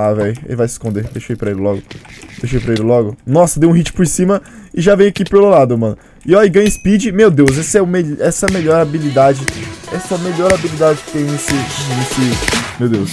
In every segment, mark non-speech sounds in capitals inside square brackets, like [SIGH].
Ah, velho, ele vai se esconder. Deixa eu ir pra ele logo. Deixa eu ir pra ele logo. Nossa, deu um hit por cima e já veio aqui pelo lado, mano. E ó, e ganha speed. Meu Deus, essa é, o me essa é a melhor habilidade. Essa é a melhor habilidade que tem nesse... nesse... Meu Deus.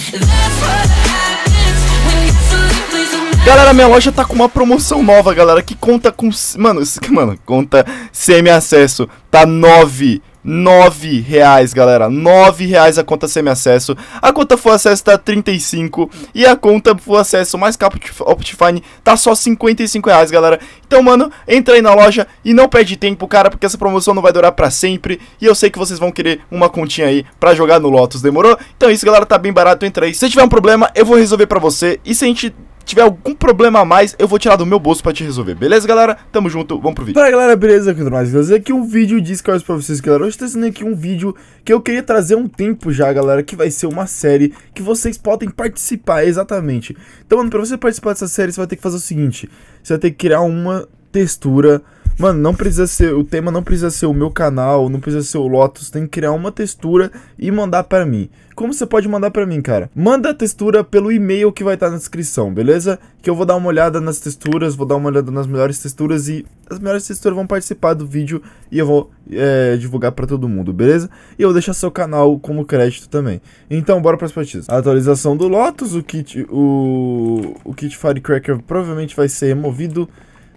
Galera, minha loja tá com uma promoção nova, galera, que conta com... Mano, mano conta semi-acesso. Tá 9 9 reais, galera. 9 reais a conta semi-acesso. A conta full acesso tá 35 e a conta full acesso mais capa Optifine tá só 55 reais, galera. Então, mano, entra aí na loja e não perde tempo, cara, porque essa promoção não vai durar para sempre e eu sei que vocês vão querer uma continha aí para jogar no Lotus, demorou? Então é isso, galera, tá bem barato, entra aí. Se tiver um problema, eu vou resolver para você. E se a gente tiver algum problema a mais, eu vou tirar do meu bolso pra te resolver. Beleza, galera? Tamo junto, vamos pro vídeo. Fala, galera, beleza? Aqui é mais fazer aqui um vídeo de Scars pra vocês, galera. Hoje eu tô trazendo aqui um vídeo que eu queria trazer um tempo já, galera, que vai ser uma série que vocês podem participar, exatamente. Então, mano, pra você participar dessa série, você vai ter que fazer o seguinte. Você vai ter que criar uma textura Mano, não precisa ser. O tema não precisa ser o meu canal, não precisa ser o Lotus. Tem que criar uma textura e mandar para mim. Como você pode mandar para mim, cara? Manda a textura pelo e-mail que vai estar tá na descrição, beleza? Que eu vou dar uma olhada nas texturas, vou dar uma olhada nas melhores texturas e as melhores texturas vão participar do vídeo e eu vou é, divulgar para todo mundo, beleza? E eu vou deixar seu canal como crédito também. Então, bora para as partidas. A atualização do Lotus, o kit, o, o kit Firecracker provavelmente vai ser removido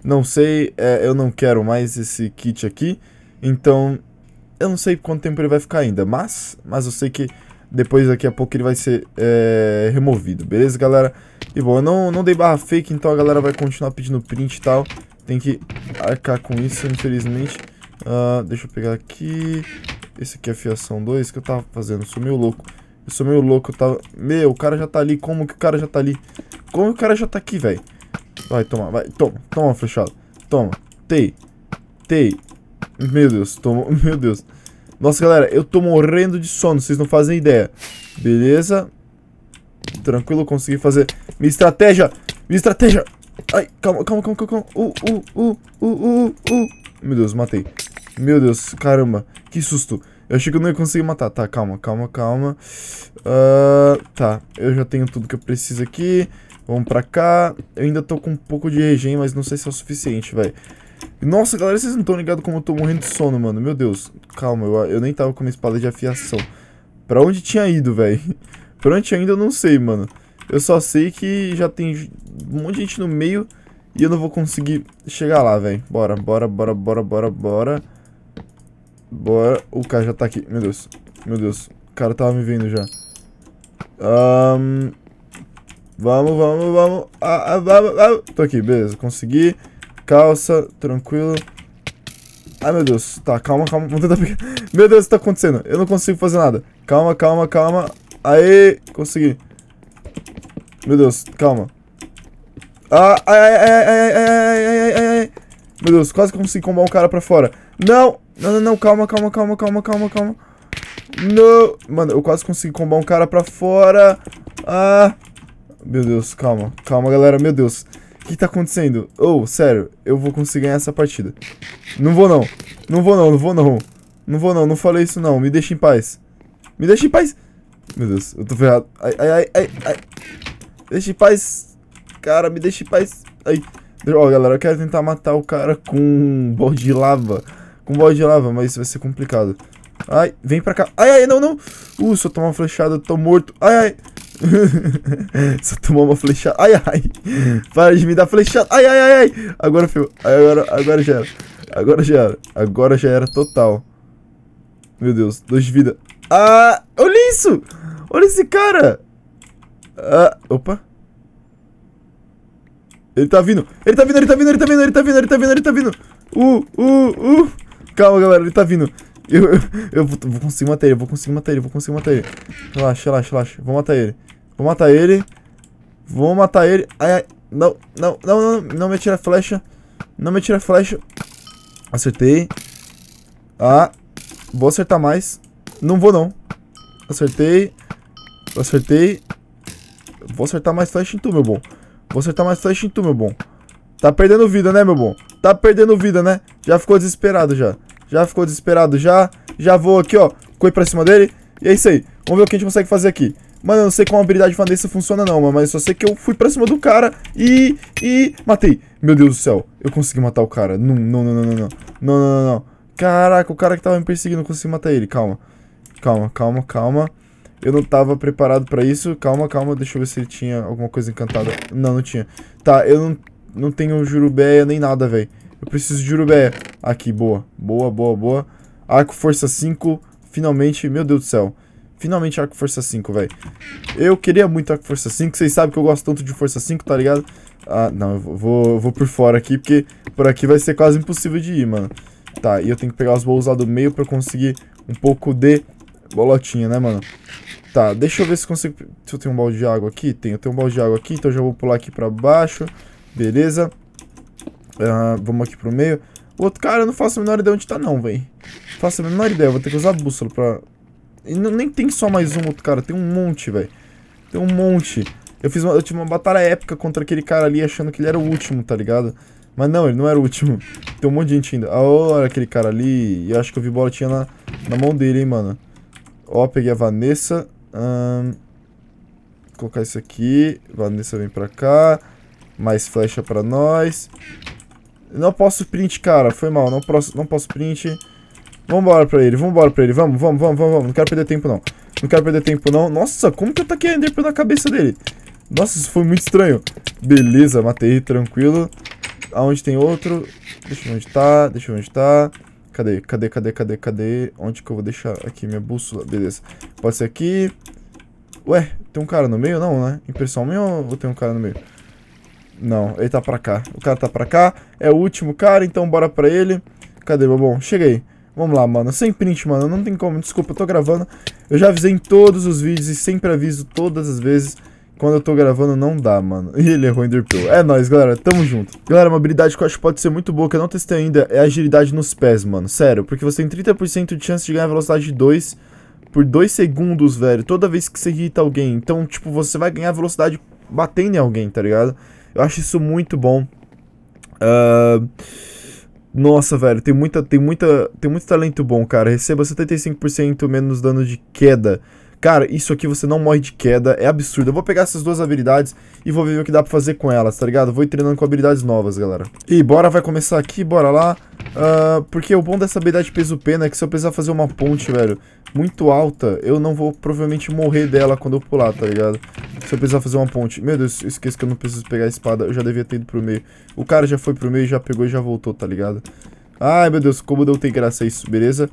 não sei, é, eu não quero mais esse kit aqui. Então, eu não sei quanto tempo ele vai ficar ainda, mas, mas eu sei que depois daqui a pouco ele vai ser é, removido, beleza, galera? E bom, eu não, não dei barra fake, então a galera vai continuar pedindo print e tal. Tem que arcar com isso, infelizmente. Uh, deixa eu pegar aqui. Esse aqui é fiação 2, que eu tava fazendo? Sou meio louco. Eu sou meio louco, eu tava... Meu, o cara já tá ali, como que o cara já tá ali? Como que o cara já tá aqui, velho? Vai, toma, vai, toma, toma, fechado. Toma, tei, tei. Meu Deus, toma, [LAUGHS] meu Deus. Nossa, galera, eu tô morrendo de sono, vocês não fazem ideia. Beleza. Tranquilo, consegui fazer minha estratégia, minha estratégia. Ai, calma, calma, calma, calma. Uh, uh, uh, uh, uh, uh, uh. Meu Deus, matei. Meu Deus, caramba, que susto. Eu achei que eu não ia conseguir matar. Tá, calma, calma, calma. Uh, tá, eu já tenho tudo que eu preciso aqui. Vamos pra cá. Eu ainda tô com um pouco de regen, mas não sei se é o suficiente, velho. Nossa, galera, vocês não estão ligados como eu tô morrendo de sono, mano. Meu Deus. Calma, eu, eu nem tava com uma espada de afiação. Pra onde tinha ido, velho? [LAUGHS] Pra onde ainda eu não sei, mano. Eu só sei que já tem um monte de gente no meio e eu não vou conseguir chegar lá, velho. Bora, bora, bora, bora, bora, bora. Bora. O cara já tá aqui. Meu Deus. Meu Deus. O cara tava me vendo já. Um, Vamos, vamos, vamos. Ah, ah, vamos, ah. Tô aqui, beleza. Consegui. Calça, tranquilo. Ai, meu Deus. Tá, calma, calma. Vamos tentar pegar. Meu Deus, o que tá acontecendo? Eu não consigo fazer nada. Calma, calma, calma. Aê, consegui. Meu Deus, calma. Ah, ai, ai, ai, ai, ai, ai, ai, ai, Meu Deus, quase consegui combar um cara pra fora. Não! Não, não, não, calma, calma, calma, calma, calma, calma. Não! Mano, eu quase consegui combar um cara pra fora. Ah... Meu Deus, calma. Calma, galera. Meu Deus. O que tá acontecendo? Oh, sério. Eu vou conseguir ganhar essa partida. Não vou, não. Não vou, não. Não vou, não. Não vou, não. Não falei isso, não. Me deixa em paz. Me deixa em paz. Meu Deus. Eu tô ferrado. Ai, ai, ai, ai. ai. Deixa em paz. Cara, me deixa em paz. Ai. Ó, oh, galera. Eu quero tentar matar o cara com um de lava. Com bode de lava, mas vai ser complicado. Ai, vem pra cá. Ai, ai, não, não. Uh, se eu tomar uma flechada, eu tô morto. Ai, ai. [LAUGHS] Só tomou uma flechada. Ai, ai. Para de me dar flechada. Ai, ai, ai, ai. Agora, filho. Agora, agora já era. Agora já era. Agora já era total. Meu Deus. Dois de vida. Ah, olha isso. Olha esse cara. Ah, opa. Ele tá vindo. Ele tá vindo, ele tá vindo, ele tá vindo, ele tá vindo, ele tá vindo, ele tá vindo. Uh, uh, uh. Calma, galera. Ele tá vindo. [LAUGHS] Eu, eu, eu vou, conseguir matar ele, vou conseguir matar ele, vou conseguir matar ele. Relaxa, relaxa, relaxa. Vou matar ele. Vou matar ele. Vou matar ele. Ai, ai. Não, não, não, não, não me atira a flecha. Não me atira a flecha. Acertei. Ah, vou acertar mais. Não vou não. Acertei. Acertei. Vou acertar mais flecha em tu, meu bom. Vou acertar mais flecha em tu, meu bom. Tá perdendo vida, né, meu bom? Tá perdendo vida, né? Já ficou desesperado já. Já ficou desesperado, já. Já vou aqui, ó. Coi pra cima dele. E é isso aí. Vamos ver o que a gente consegue fazer aqui. Mano, eu não sei como a habilidade Vanessa funciona não, mano. Mas só sei que eu fui pra cima do cara e... E... Matei. Meu Deus do céu. Eu consegui matar o cara. Não, não, não, não, não. Não, não, não, não. Caraca, o cara que tava me perseguindo, eu consegui matar ele. Calma. Calma, calma, calma. Eu não tava preparado pra isso. Calma, calma. Deixa eu ver se ele tinha alguma coisa encantada. Não, não tinha. Tá, eu não, não tenho jurubéia nem nada, velho. Eu preciso de Urubé. Aqui, boa. Boa, boa, boa. Arco força 5. Finalmente, meu Deus do céu. Finalmente arco força 5, velho. Eu queria muito arco força 5. Vocês sabem que eu gosto tanto de força 5, tá ligado? Ah, não, eu vou, vou por fora aqui, porque por aqui vai ser quase impossível de ir, mano. Tá, e eu tenho que pegar os baús lá do meio pra conseguir um pouco de bolotinha, né, mano? Tá, deixa eu ver se consigo... Se eu tenho um balde de água aqui. Tenho, eu tenho um balde de água aqui, então eu já vou pular aqui pra baixo. Beleza. Uh, vamos aqui pro meio. O outro cara, eu não faço a menor ideia onde tá não, velho. Faço a menor ideia, vou ter que usar a bússola pra... E não, nem tem só mais um outro cara, tem um monte, velho. Tem um monte. Eu, fiz uma, eu tive uma batalha épica contra aquele cara ali, achando que ele era o último, tá ligado? Mas não, ele não era o último. Tem um monte de gente ainda. olha ah, era aquele cara ali. E eu acho que eu vi tinha na, na mão dele, hein, mano. Ó, peguei a Vanessa. vou colocar isso aqui. Vanessa vem pra cá. Mais flecha pra nós. Não posso print, cara. Foi mal. Não posso, não posso print. Vambora pra ele, vambora pra ele. Vamos, vamos, vamos, vamos, Não quero perder tempo, não. Não quero perder tempo, não. Nossa, como que eu taquei a Enderpearl na cabeça dele? Nossa, isso foi muito estranho. Beleza, matei, tranquilo. Aonde tem outro? Deixa eu ver onde tá, deixa eu ver onde tá. Cadê, cadê, cadê, cadê, cadê? Onde que eu vou deixar aqui minha bússola? Beleza. Pode ser aqui. Ué, tem um cara no meio? Não, né? Impressão minha ou tem um cara no meio? Não, ele tá pra cá. O cara tá pra cá. É o último cara, então bora pra ele. Cadê, Bobão? Chega aí. Vamos lá, mano. Sem print, mano. Não tem como. Desculpa, eu tô gravando. Eu já avisei em todos os vídeos e sempre aviso todas as vezes. Quando eu tô gravando, não dá, mano. E [LAUGHS] ele errou Ender É nóis, galera. Tamo junto. Galera, uma habilidade que eu acho que pode ser muito boa, que eu não testei ainda, é agilidade nos pés, mano. Sério, porque você tem 30% de chance de ganhar velocidade 2 por 2 segundos, velho. Toda vez que você irrita alguém. Então, tipo, você vai ganhar velocidade batendo em alguém, tá ligado? Eu acho isso muito bom. Uh, nossa, velho, tem muita, tem muita, tem muito talento bom, cara. Receba 75% menos dano de queda. Cara, isso aqui você não morre de queda, é absurdo. Eu vou pegar essas duas habilidades e vou ver o que dá pra fazer com elas, tá ligado? Vou ir treinando com habilidades novas, galera. E bora, vai começar aqui, bora lá. Uh, porque o bom dessa habilidade peso pena é que se eu precisar fazer uma ponte, velho, muito alta, eu não vou provavelmente morrer dela quando eu pular, tá ligado? Se eu precisar fazer uma ponte. Meu Deus, esqueci que eu não preciso pegar a espada. Eu já devia ter ido pro meio. O cara já foi pro meio, já pegou e já voltou, tá ligado? Ai, meu Deus, como não tem graça isso, beleza?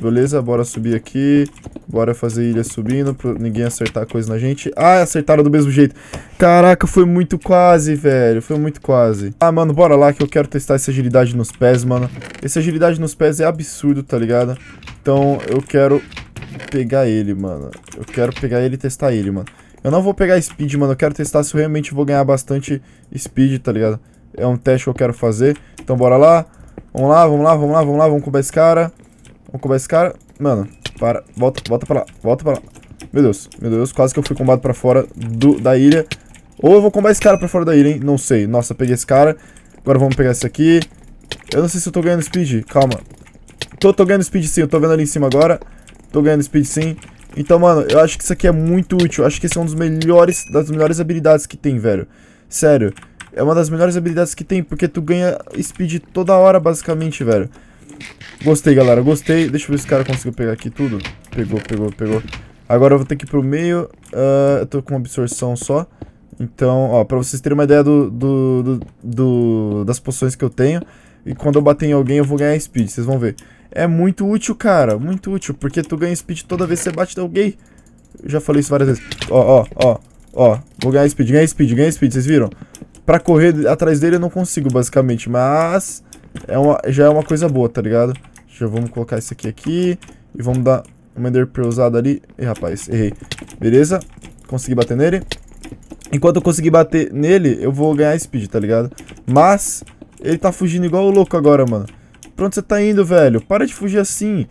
Beleza, bora subir aqui. Bora fazer ilha subindo pra ninguém acertar coisa na gente. Ah, acertaram do mesmo jeito. Caraca, foi muito quase, velho. Foi muito quase. Ah, mano, bora lá que eu quero testar essa agilidade nos pés, mano. Essa agilidade nos pés é absurdo, tá ligado? Então eu quero pegar ele, mano. Eu quero pegar ele e testar ele, mano. Eu não vou pegar speed, mano. Eu quero testar se eu realmente vou ganhar bastante speed, tá ligado? É um teste que eu quero fazer. Então bora lá. Vamos lá, vamos lá, vamos lá, vamos lá. Vamos combater esse cara. Vamos combater esse cara. Mano, para. Volta, volta pra lá. Volta pra lá. Meu Deus, meu Deus. Quase que eu fui combado pra fora do, da ilha. Ou eu vou combar esse cara pra fora da ilha, hein? Não sei. Nossa, peguei esse cara. Agora vamos pegar esse aqui. Eu não sei se eu tô ganhando speed. Calma. Tô, tô ganhando speed sim. Eu tô vendo ali em cima agora. Tô ganhando speed sim. Então, mano, eu acho que isso aqui é muito útil. Eu acho que esse é um dos melhores, das melhores habilidades que tem, velho. Sério. É uma das melhores habilidades que tem, porque tu ganha speed toda hora, basicamente, velho. Gostei, galera, gostei. Deixa eu ver se o cara conseguiu pegar aqui tudo. Pegou, pegou, pegou. Agora eu vou ter que ir pro meio. Uh, eu tô com absorção só. Então, ó, pra vocês terem uma ideia do, do, do, do das poções que eu tenho, e quando eu bater em alguém eu vou ganhar speed, vocês vão ver. É muito útil, cara, muito útil, porque tu ganha speed toda vez que você bate em alguém. Eu já falei isso várias vezes. Ó, ó, ó, ó, vou ganhar speed, ganhar speed, ganhar speed, vocês viram? Pra correr atrás dele eu não consigo, basicamente, mas é uma, já é uma coisa boa, tá ligado? Já vamos colocar isso aqui aqui e vamos dar uma Ender usada ali. Ih, rapaz, errei. Beleza, consegui bater nele. Enquanto eu conseguir bater nele, eu vou ganhar speed, tá ligado? Mas, ele tá fugindo igual o louco agora, mano. Pronto você tá indo, velho? Para de fugir assim.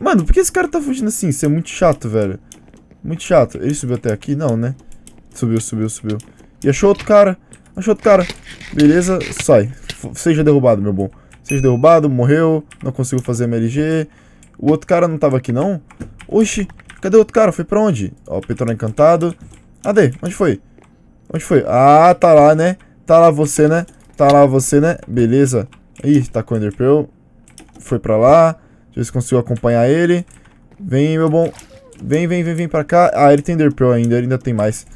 Mano, por que esse cara tá fugindo assim? Isso é muito chato, velho. Muito chato. Ele subiu até aqui? Não, né? Subiu, subiu, subiu. E achou outro cara. Achou outro cara. Beleza, sai. F seja derrubado, meu bom. Seja derrubado, morreu. Não consigo fazer MLG. O outro cara não tava aqui, não? Oxi, cadê o outro cara? Foi pra onde? Ó, Petróleo Encantado. Cadê? Onde foi? Onde foi? Ah, tá lá, né? Tá lá você, né? Tá lá você, né? Beleza. Ih, tá com o Enderpearl. Foi pra lá. Deixa eu ver se consigo acompanhar ele. Vem, meu bom. Vem, vem, vem, vem pra cá. Ah, ele tem Enderpearl ainda. Ele ainda tem mais.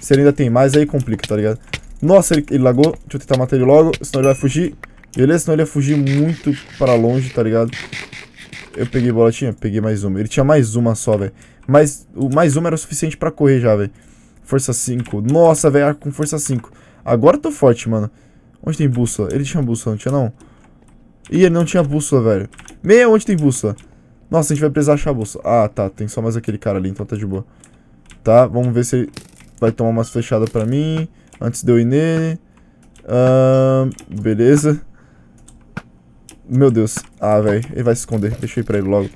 Se ele ainda tem mais, aí complica, tá ligado? Nossa, ele, ele lagou. Deixa eu tentar matar ele logo, senão ele vai fugir. Beleza? Senão ele ia fugir muito pra longe, tá ligado? Eu peguei bolotinha? Peguei mais uma. Ele tinha mais uma só, velho. Mas o mais uma era o suficiente pra correr já, velho. Força 5. Nossa, velho, com força 5. Agora eu tô forte, mano. Onde tem bússola? Ele tinha bússola, não tinha não? Ih, ele não tinha bússola, velho. meia onde tem bússola? Nossa, a gente vai precisar achar a bússola. Ah, tá. Tem só mais aquele cara ali, então tá de boa. Tá, vamos ver se ele vai tomar umas flechadas pra mim. Antes de eu ir nele. Uh, beleza. Meu Deus. Ah, velho. Ele vai se esconder. deixa ir pra ele logo.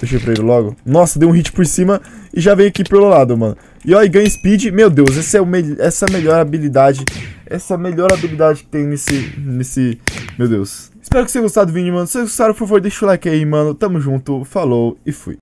deixa ir pra ele logo. Nossa, deu um hit por cima e já veio aqui pelo lado, mano. E ó, e ganha speed. Meu Deus, esse é o me essa é a melhor habilidade essa é a melhor habilidade que tem nesse, nesse... Meu Deus. Espero que vocês tenham gostado do vídeo, mano. Se vocês gostaram, por favor, deixa o like aí, mano. Tamo junto, falou e fui.